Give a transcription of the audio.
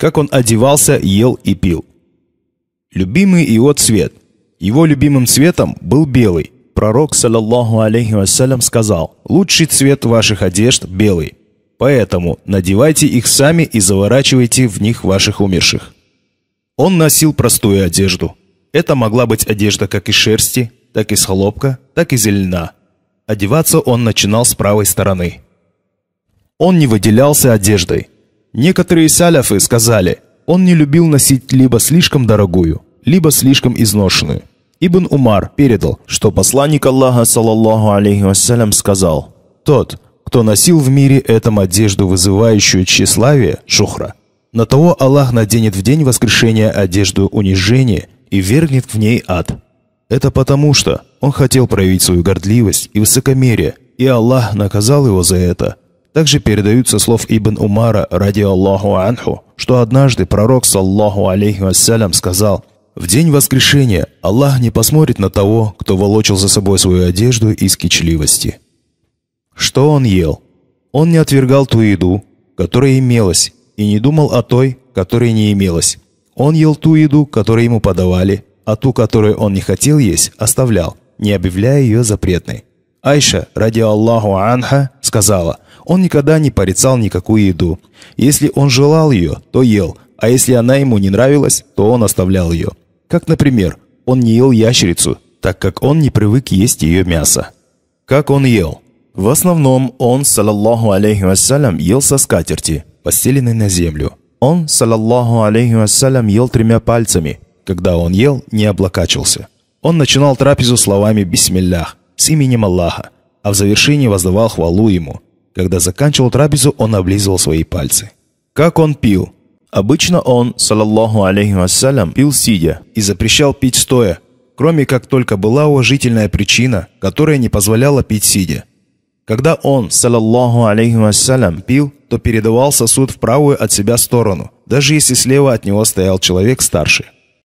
Как он одевался, ел и пил. Любимый его цвет. Его любимым цветом был белый. Пророк, саллаллаху алейхи вассалям, сказал, «Лучший цвет ваших одежд – белый. Поэтому надевайте их сами и заворачивайте в них ваших умерших». Он носил простую одежду. Это могла быть одежда как из шерсти, так из хлопка, так из льна. Одеваться он начинал с правой стороны. Он не выделялся одеждой. Некоторые саляфы сказали, он не любил носить либо слишком дорогую, либо слишком изношенную. Ибн Умар передал, что посланник Аллаха, саллаллаху алейхи вассалям, сказал, «Тот, кто носил в мире этом одежду, вызывающую тщеславие, шухра, на того Аллах наденет в день воскрешения одежду унижения и вернет в ней ад». Это потому, что он хотел проявить свою гордливость и высокомерие, и Аллах наказал его за это – также передаются слов Ибн Умара, ради Аллаху Анху, что однажды пророк, саллаху алейхи вассалям, сказал «В день воскрешения Аллах не посмотрит на того, кто волочил за собой свою одежду из кичливости». Что он ел? Он не отвергал ту еду, которая имелась, и не думал о той, которая не имелась. Он ел ту еду, которую ему подавали, а ту, которую он не хотел есть, оставлял, не объявляя ее запретной. Айша, ради Аллаху Анха, сказала – он никогда не порицал никакую еду. Если он желал ее, то ел, а если она ему не нравилась, то он оставлял ее. Как, например, он не ел ящерицу, так как он не привык есть ее мясо. Как он ел? В основном он, саллаллаху алейхи вассалям, ел со скатерти, постеленной на землю. Он, саллаллаху алейхи вассалям, ел тремя пальцами. Когда он ел, не облокачивался. Он начинал трапезу словами «Бисмиллях» с именем Аллаха, а в завершении воздавал хвалу ему – когда заканчивал трапезу, он облизывал свои пальцы. Как он пил? Обычно он, салаллаху алейхи вассалям, пил сидя и запрещал пить стоя, кроме как только была уважительная причина, которая не позволяла пить сидя. Когда он, салаллаху алейхи вассалям, пил, то передавал сосуд в правую от себя сторону, даже если слева от него стоял человек старше –